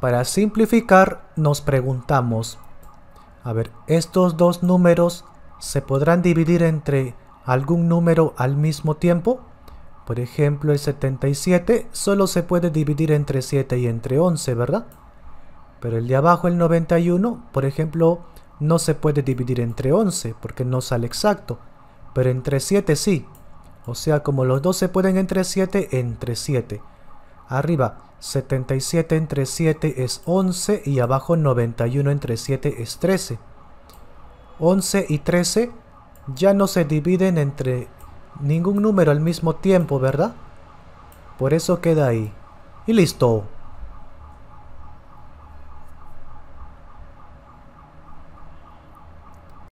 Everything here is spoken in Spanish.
Para simplificar, nos preguntamos, a ver, ¿estos dos números se podrán dividir entre algún número al mismo tiempo? Por ejemplo, el 77 solo se puede dividir entre 7 y entre 11, ¿verdad? Pero el de abajo, el 91, por ejemplo, no se puede dividir entre 11 porque no sale exacto, pero entre 7 sí. O sea, como los dos se pueden entre 7, entre 7. Arriba, 77 entre 7 es 11 y abajo 91 entre 7 es 13. 11 y 13 ya no se dividen entre ningún número al mismo tiempo, ¿verdad? Por eso queda ahí. Y listo.